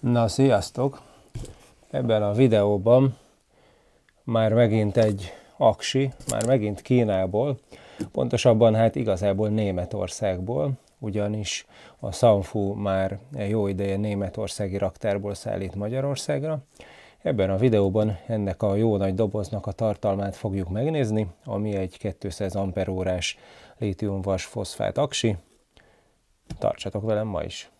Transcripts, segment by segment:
Na, sziasztok! Ebben a videóban már megint egy aksi, már megint Kínából, pontosabban hát igazából Németországból, ugyanis a Sanfu már jó ideje németországi raktárból szállít Magyarországra. Ebben a videóban ennek a jó nagy doboznak a tartalmát fogjuk megnézni, ami egy 200 amperórás lítiumvas foszfát aksi, Tartsatok velem ma is!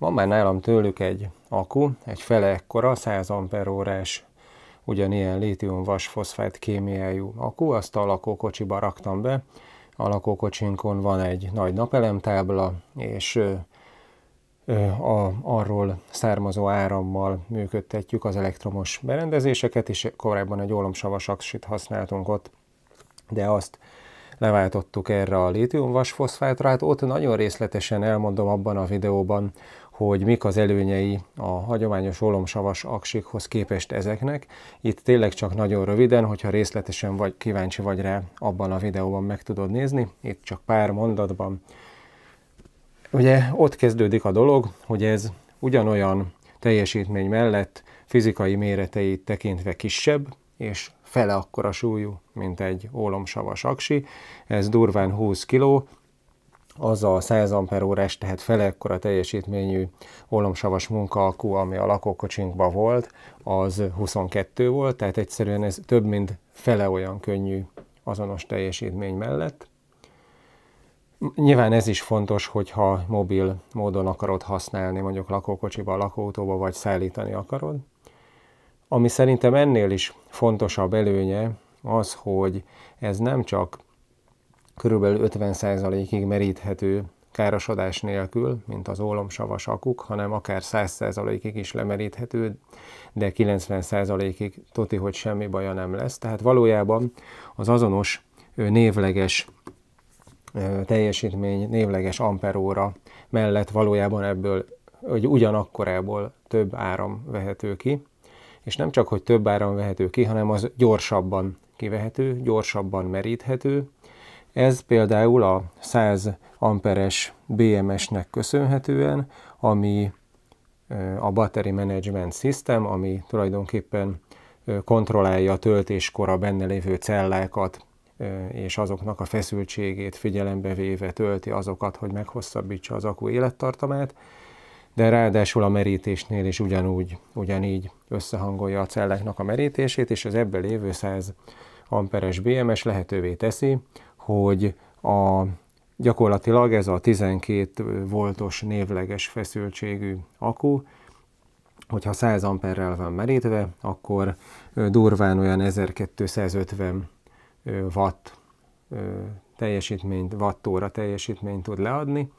Van már nálam tőlük egy akku, egy fele ekkora, 100 amperórás ugyanilyen lítium foszfát kémiájú akku, azt a lakókocsiba raktam be, a lakókocsinkon van egy nagy napelemtábla, és a, arról származó árammal működtetjük az elektromos berendezéseket, és korábban egy ólomsavasaksit használtunk ott, de azt leváltottuk erre a lítium Hát Ott nagyon részletesen elmondom abban a videóban, hogy mik az előnyei a hagyományos olomsavas aksikhoz képest ezeknek. Itt tényleg csak nagyon röviden, hogyha részletesen vagy kíváncsi vagy rá, abban a videóban meg tudod nézni. Itt csak pár mondatban. Ugye ott kezdődik a dolog, hogy ez ugyanolyan teljesítmény mellett fizikai méreteit tekintve kisebb, és fele akkora súlyú, mint egy ólomsavas aksi. Ez durván 20 kg, az a 100 amperórás, tehát fele a teljesítményű olomsavas munkaalkú, ami a lakókocsinkban volt, az 22 volt, tehát egyszerűen ez több mint fele olyan könnyű azonos teljesítmény mellett. Nyilván ez is fontos, hogyha mobil módon akarod használni, mondjuk lakókocsiba, lakóautóba, vagy szállítani akarod. Ami szerintem ennél is fontosabb előnye az, hogy ez nem csak körülbelül 50%-ig meríthető károsodás nélkül, mint az ólomsavas akuk, hanem akár 100%-ig is lemeríthető, de 90%-ig toti, hogy semmi baja nem lesz. Tehát valójában az azonos névleges teljesítmény, névleges amperóra mellett valójában ebből, hogy ugyanakkorából több áram vehető ki, és nem csak, hogy több áram vehető ki, hanem az gyorsabban kivehető, gyorsabban meríthető, ez például a 100 amperes BMS-nek köszönhetően, ami a Battery Management System, ami tulajdonképpen kontrollálja a töltéskor a benne lévő cellákat, és azoknak a feszültségét figyelembe véve tölti azokat, hogy meghosszabbítsa az akku élettartamát, de ráadásul a merítésnél is ugyanúgy, ugyanígy összehangolja a celláknak a merítését, és az ebben lévő 100 amperes BMS lehetővé teszi, hogy a, gyakorlatilag ez a 12 voltos névleges feszültségű akku, hogyha 100 amperrel van merítve, akkor durván olyan 1250 watt teljesítményt, wattóra teljesítményt tud leadni.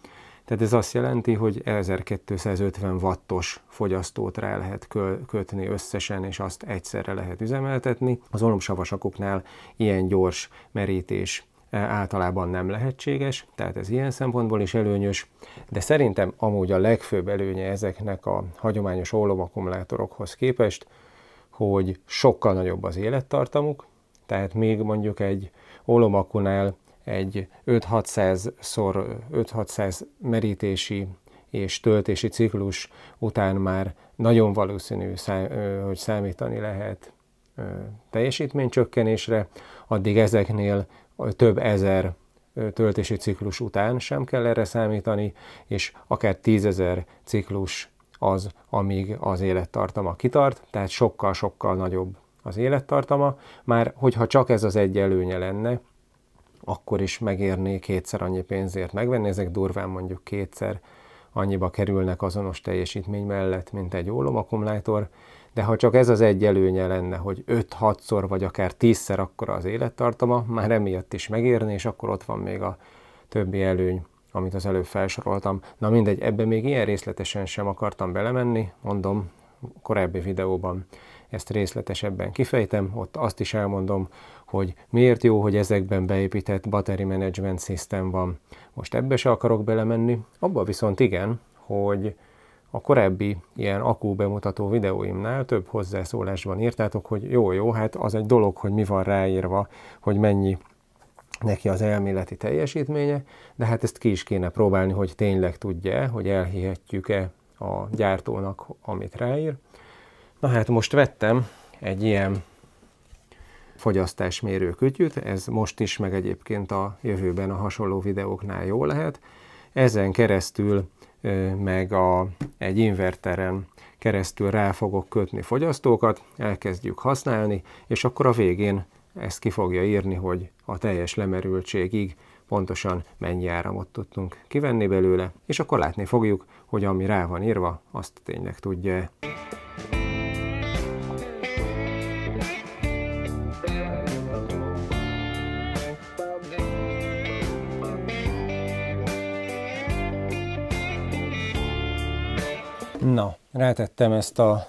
Tehát ez azt jelenti, hogy 1250 wattos fogyasztót rá lehet kötni összesen, és azt egyszerre lehet üzemeltetni. Az olomsavasakoknál ilyen gyors merítés E, általában nem lehetséges, tehát ez ilyen szempontból is előnyös, de szerintem amúgy a legfőbb előnye ezeknek a hagyományos ólomakkumulátorokhoz képest, hogy sokkal nagyobb az élettartamuk, tehát még mondjuk egy ólomakunál egy 5-600 szor 5-600 merítési és töltési ciklus után már nagyon valószínű, hogy számítani lehet teljesítménycsökkenésre, addig ezeknél több ezer töltési ciklus után sem kell erre számítani, és akár tízezer ciklus az, amíg az élettartama kitart, tehát sokkal-sokkal nagyobb az élettartama, már hogyha csak ez az egy előnye lenne, akkor is megérné kétszer annyi pénzért megvenni, ezek durván mondjuk kétszer annyiba kerülnek azonos teljesítmény mellett, mint egy ólomakkumulátor, akkumulátor, de ha csak ez az egy előnye lenne, hogy 5-6-szor vagy akár 10-szer akkora az élettartama, már emiatt is megérni, és akkor ott van még a többi előny, amit az előbb felsoroltam. Na mindegy, ebbe még ilyen részletesen sem akartam belemenni, mondom, korábbi videóban ezt részletesebben kifejtem, ott azt is elmondom, hogy miért jó, hogy ezekben beépített battery management system van. Most ebbe se akarok belemenni, abba viszont igen, hogy a korábbi ilyen akú bemutató videóimnál több hozzászólásban írtátok, hogy jó, jó, hát az egy dolog, hogy mi van ráírva, hogy mennyi neki az elméleti teljesítménye, de hát ezt ki is kéne próbálni, hogy tényleg tudja, hogy elhihetjük-e a gyártónak, amit ráír. Na hát most vettem egy ilyen fogyasztásmérő kütyüt, ez most is, meg egyébként a jövőben a hasonló videóknál jó lehet. Ezen keresztül meg a, egy inverteren keresztül rá fogok kötni fogyasztókat, elkezdjük használni, és akkor a végén ezt ki fogja írni, hogy a teljes lemerültségig pontosan mennyi áramot tudtunk kivenni belőle, és akkor látni fogjuk, hogy ami rá van írva, azt tényleg tudja. Na, rátettem ezt a,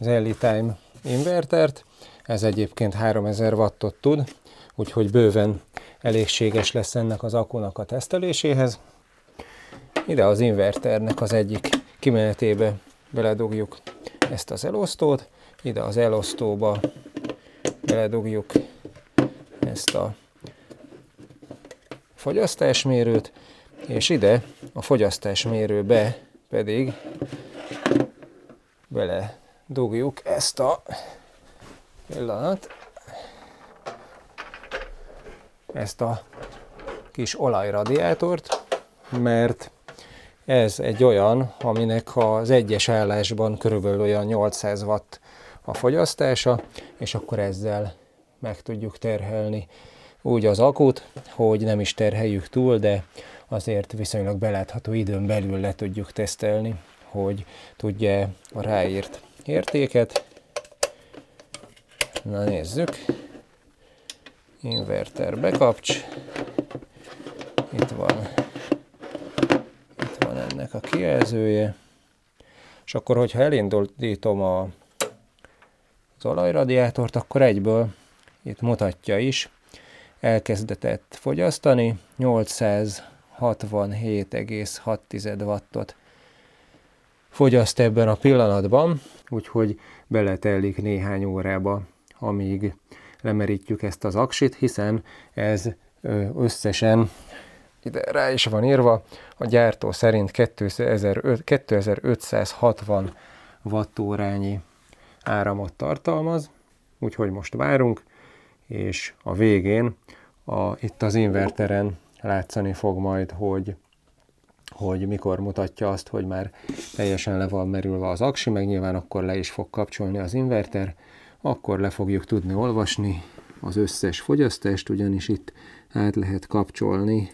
Zelly Time invertert, ez egyébként 3000 wattot tud, úgyhogy bőven elégséges lesz ennek az akunak a teszteléséhez. Ide az inverternek az egyik kimenetébe beledugjuk ezt az elosztót, ide az elosztóba beledugjuk ezt a fogyasztásmérőt, és ide a fogyasztásmérőbe pedig bele dugjuk ezt a pillanat, ezt a kis olajradiátort, mert ez egy olyan, aminek az egyes állásban körülbelül olyan 800 watt a fogyasztása, és akkor ezzel meg tudjuk terhelni úgy az akut, hogy nem is terheljük túl, de azért viszonylag belátható időn belül le tudjuk tesztelni hogy tudja a ráírt értéket. Na nézzük. Inverter bekapcs. Itt van. Itt van ennek a kijelzője. És akkor, hogyha elindultítom a, az olajradiátort, akkor egyből itt mutatja is, elkezdetett fogyasztani 867,6 wattot fogyaszt ebben a pillanatban, úgyhogy beletellik néhány órába, amíg lemerítjük ezt az aksit, hiszen ez összesen ide rá is van írva, a gyártó szerint 2560 wattórányi áramot tartalmaz, úgyhogy most várunk, és a végén a, itt az inverteren látszani fog majd, hogy hogy mikor mutatja azt, hogy már teljesen le van merülve az aksi, meg nyilván akkor le is fog kapcsolni az inverter, akkor le fogjuk tudni olvasni az összes fogyasztást, ugyanis itt át lehet kapcsolni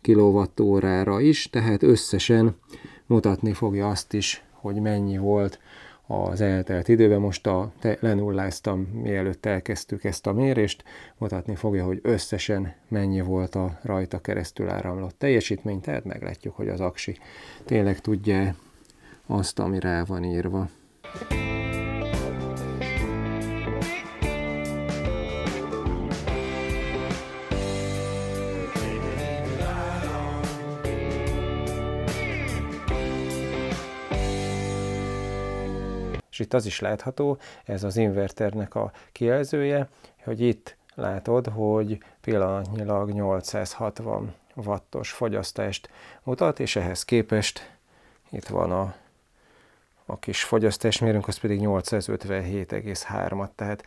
kilowattórára is, tehát összesen mutatni fogja azt is, hogy mennyi volt az eltelt időben. Most a, te, lenulláztam, mielőtt elkezdtük ezt a mérést, mutatni fogja, hogy összesen mennyi volt a rajta keresztül áramlott teljesítmény, tehát meglátjuk, hogy az aksi tényleg tudja azt, ami rá van írva. thank you És itt az is látható, ez az inverternek a kijelzője, hogy itt látod, hogy pillanatnyilag 860 wattos fogyasztást mutat, és ehhez képest itt van a, a kis fogyasztásmérünk, az pedig 857,3-at, tehát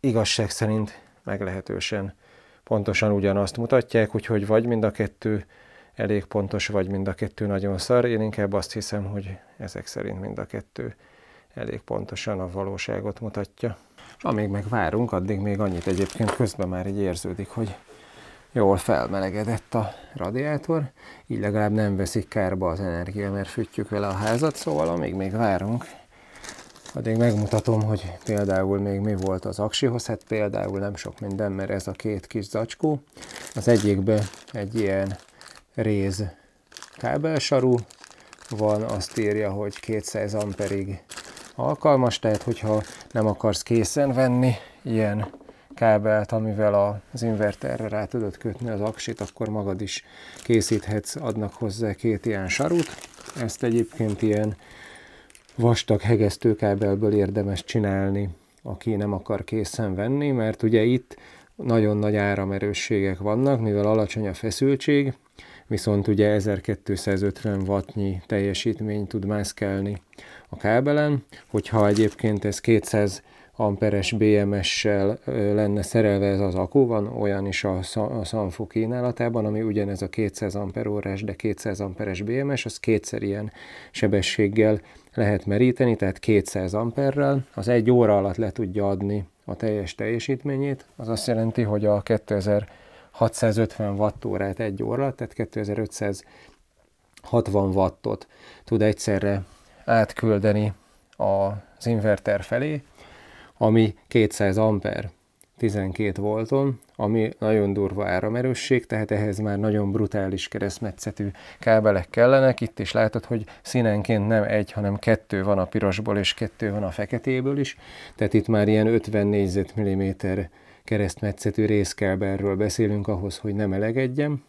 igazság szerint meglehetősen pontosan ugyanazt mutatják, úgyhogy vagy mind a kettő elég pontos, vagy mind a kettő nagyon szar. Én inkább azt hiszem, hogy ezek szerint mind a kettő elég pontosan a valóságot mutatja. Amíg meg várunk, addig még annyit egyébként közben már így érződik, hogy jól felmelegedett a radiátor, így legalább nem veszik kárba az energia, mert fűtjük vele a házat, szóval amíg még várunk, addig megmutatom, hogy például még mi volt az aksihoz, hát például nem sok minden, mert ez a két kis zacskó, az egyikbe egy ilyen réz kábelsarú van, azt írja, hogy 200 amperig alkalmas, tehát hogyha nem akarsz készen venni ilyen kábelt, amivel az inverterre rá tudod kötni az aksit, akkor magad is készíthetsz, adnak hozzá két ilyen sarut. Ezt egyébként ilyen vastag hegesztőkábelből érdemes csinálni, aki nem akar készen venni, mert ugye itt nagyon nagy áramerősségek vannak, mivel alacsony a feszültség, viszont ugye 1250 wattnyi teljesítmény tud mászkálni a kábelen, hogyha egyébként ez 200 amperes BMS-sel lenne szerelve ez az akku, van olyan is a, a Sanfo kínálatában, ami ugyanez a 200 amperórás, de 200 amperes BMS, az kétszer ilyen sebességgel lehet meríteni, tehát 200 amperrel, az egy óra alatt le tudja adni a teljes teljesítményét, az azt jelenti, hogy a 2000 650 wattórát egy óra, tehát 2560 wattot tud egyszerre átküldeni az inverter felé, ami 200 amper 12 volton, ami nagyon durva áramerősség, tehát ehhez már nagyon brutális keresztmetszetű kábelek kellenek. Itt is látod, hogy színenként nem egy, hanem kettő van a pirosból és kettő van a feketéből is, tehát itt már ilyen 50 négyzetmilliméter mm keresztmetszetű részkelberről beszélünk ahhoz, hogy nem elegedjem.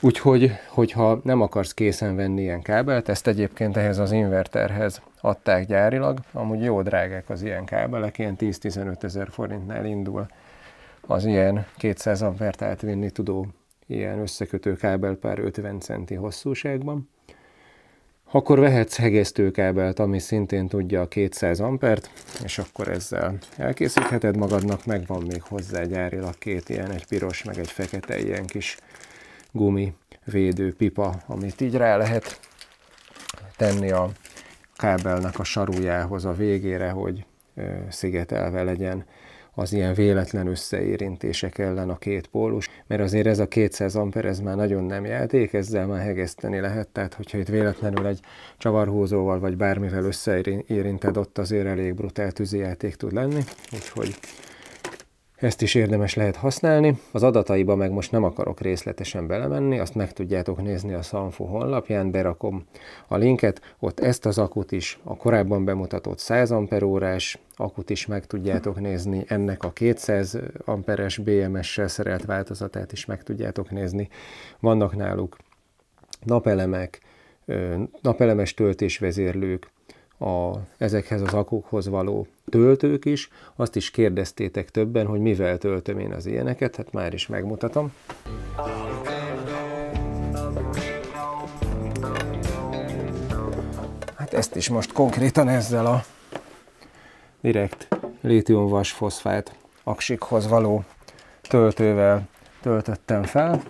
Úgyhogy, hogyha nem akarsz készen venni ilyen kábelt, ezt egyébként ehhez az inverterhez adták gyárilag, amúgy jó drágák az ilyen kábelek, ilyen 10-15 ezer forintnál indul az ilyen 200 ampert átvinni tudó ilyen összekötő kábel pár 50 centi hosszúságban. Akkor vehetsz hegesztőkábelt, ami szintén tudja a 200 ampert, és akkor ezzel elkészítheted magadnak, meg van még hozzá gyárilag két ilyen, egy piros, meg egy fekete ilyen kis gumi védő pipa, amit így rá lehet tenni a kábelnek a sarujához a végére, hogy szigetelve legyen az ilyen véletlen összeérintések ellen a két pólus, mert azért ez a 200 amper, ez már nagyon nem játék, ezzel már hegeszteni lehet, tehát hogyha itt véletlenül egy csavarhúzóval vagy bármivel összeérinted, ott azért elég brutál tűzijáték tud lenni, úgyhogy ezt is érdemes lehet használni. Az adataiba meg most nem akarok részletesen belemenni, azt meg tudjátok nézni a Sanfo honlapján, berakom a linket, ott ezt az akut is, a korábban bemutatott 100 amperórás akut is meg tudjátok nézni, ennek a 200 amperes BMS-sel szerelt változatát is meg tudjátok nézni. Vannak náluk napelemek, napelemes töltésvezérlők, a, ezekhez az akukhoz való töltők is, azt is kérdeztétek többen, hogy mivel töltöm én az ilyeneket, hát már is megmutatom. Hát ezt is most konkrétan ezzel a direkt lítiumvas foszfát aksikhoz való töltővel töltöttem fel.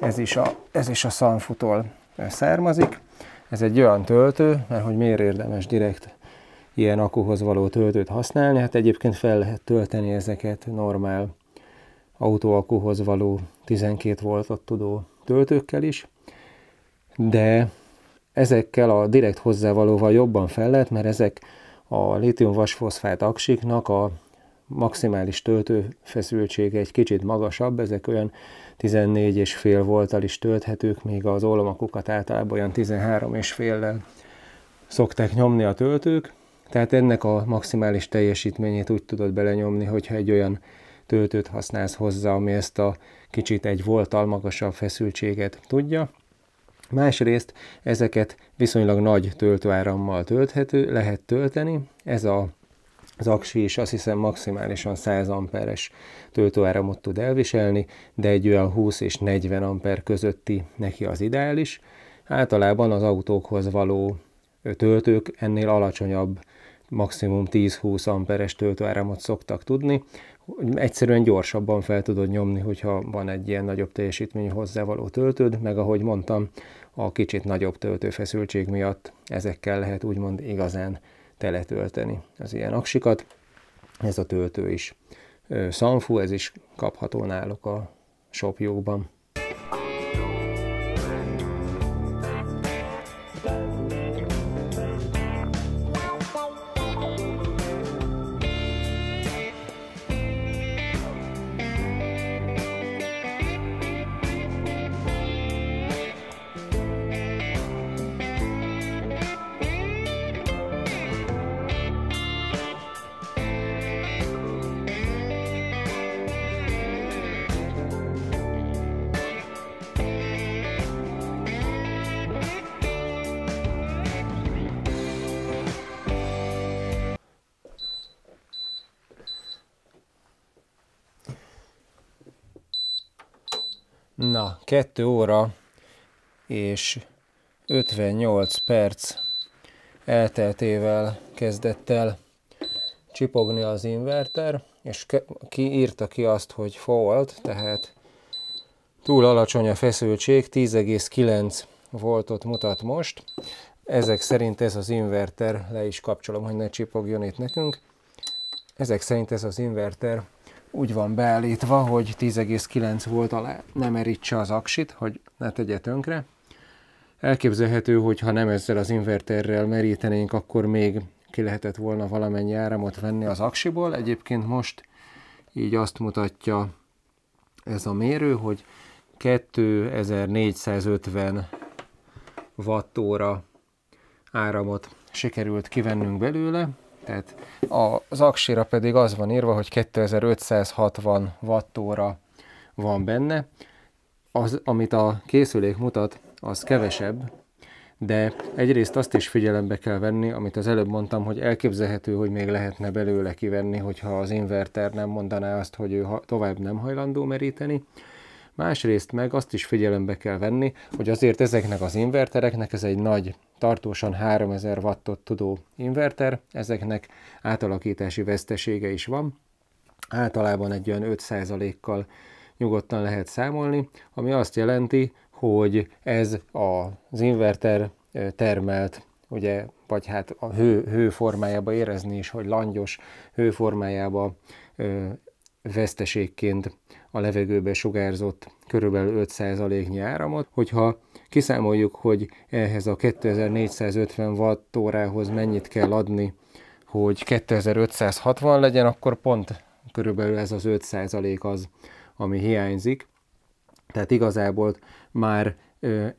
Ez is a, ez is a Sanfutól származik. Ez egy olyan töltő, mert hogy miért érdemes direkt ilyen akuhoz való töltőt használni. Hát egyébként fel lehet tölteni ezeket normál autóakuhoz való 12 voltot tudó töltőkkel is, de ezekkel a direkt hozzávalóval jobban fel lehet, mert ezek a litium-vasfoszfát aksiknak a maximális töltőfeszültsége egy kicsit magasabb, ezek olyan 14,5 volttal is tölthetők, még az ólomakukat általában olyan 13,5-lel szokták nyomni a töltők, tehát ennek a maximális teljesítményét úgy tudod belenyomni, hogyha egy olyan töltőt használsz hozzá, ami ezt a kicsit egy voltal magasabb feszültséget tudja. Másrészt ezeket viszonylag nagy töltőárammal tölthető, lehet tölteni. Ez a az aksi is azt hiszem maximálisan 100 amperes töltőáramot tud elviselni, de egy olyan 20 és 40 amper közötti neki az ideális. Általában az autókhoz való töltők ennél alacsonyabb maximum 10-20 amperes töltőáramot szoktak tudni. Egyszerűen gyorsabban fel tudod nyomni, hogyha van egy ilyen nagyobb teljesítmény hozzávaló töltőd, meg ahogy mondtam, a kicsit nagyobb töltőfeszültség miatt ezekkel lehet úgymond igazán teletölteni az ilyen aksikat. Ez a töltő is. Sanfu, ez is kapható náluk a shopjukban. Na, 2 óra és 58 perc elteltével kezdett el csipogni az inverter, és ki írta ki azt, hogy fault, tehát túl alacsony a feszültség, 10,9 voltot mutat most. Ezek szerint ez az inverter, le is kapcsolom, hogy ne csipogjon itt nekünk. Ezek szerint ez az inverter úgy van beállítva, hogy 10,9 volt alá, nem erítse az aksit, hogy ne tegye tönkre. Elképzelhető, hogy ha nem ezzel az inverterrel merítenénk, akkor még ki lehetett volna valamennyi áramot venni az aksiból. Egyébként most így azt mutatja ez a mérő, hogy 2450 wattóra áramot sikerült kivennünk belőle, tehát az aksira pedig az van írva, hogy 2560 wattóra van benne. Az, amit a készülék mutat, az kevesebb, de egyrészt azt is figyelembe kell venni, amit az előbb mondtam, hogy elképzelhető, hogy még lehetne belőle kivenni, hogyha az inverter nem mondaná azt, hogy ő tovább nem hajlandó meríteni. Másrészt meg azt is figyelembe kell venni, hogy azért ezeknek az invertereknek ez egy nagy tartósan 3000 wattot tudó inverter, ezeknek átalakítási vesztesége is van, általában egy olyan 5%-kal nyugodtan lehet számolni, ami azt jelenti, hogy ez az inverter termelt, ugye, vagy hát a hő, hő formájába érezni is, hogy langyos hő formájába ö, veszteségként a levegőbe sugárzott körülbelül 5%-nyi áramot, hogyha kiszámoljuk, hogy ehhez a 2450 watt órához mennyit kell adni, hogy 2560 legyen, akkor pont körülbelül ez az 5% az, ami hiányzik. Tehát igazából már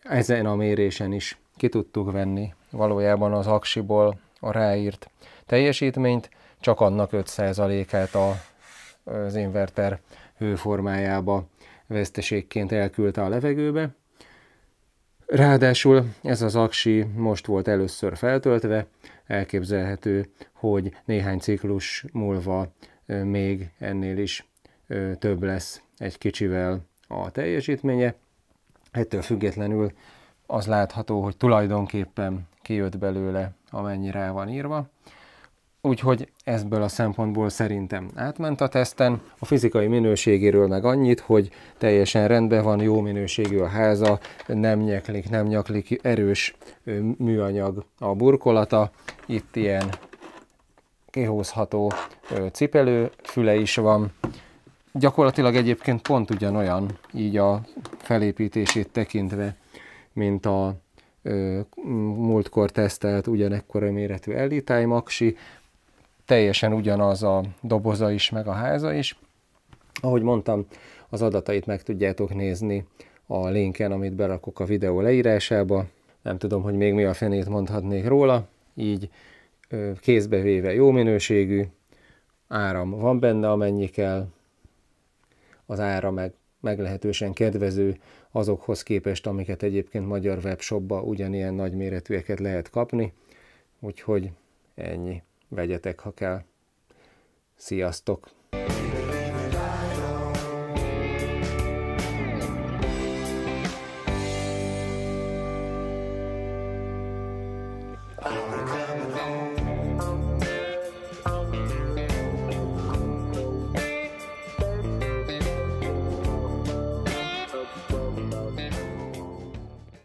ezen a mérésen is ki tudtuk venni valójában az aksiból a ráírt teljesítményt, csak annak 5%-át a, az inverter hőformájába veszteségként elküldte a levegőbe. Ráadásul ez az aksi most volt először feltöltve, elképzelhető, hogy néhány ciklus múlva még ennél is több lesz egy kicsivel a teljesítménye. Ettől függetlenül az látható, hogy tulajdonképpen kijött belőle, amennyire rá van írva úgyhogy ebből a szempontból szerintem átment a teszten. A fizikai minőségéről meg annyit, hogy teljesen rendben van, jó minőségű a háza, nem nyeklik, nem nyaklik, erős műanyag a burkolata, itt ilyen kihúzható cipelő füle is van. Gyakorlatilag egyébként pont ugyanolyan, így a felépítését tekintve, mint a múltkor tesztelt ugyanekkora méretű Elitei maxi, teljesen ugyanaz a doboza is, meg a háza is. Ahogy mondtam, az adatait meg tudjátok nézni a linken, amit berakok a videó leírásába. Nem tudom, hogy még mi a fenét mondhatnék róla, így kézbe véve jó minőségű, áram van benne, amennyi kell, az ára meg meglehetősen kedvező azokhoz képest, amiket egyébként magyar webshopba ugyanilyen nagyméretűeket lehet kapni, úgyhogy ennyi. Vegyetek, ha kell. Sziasztok!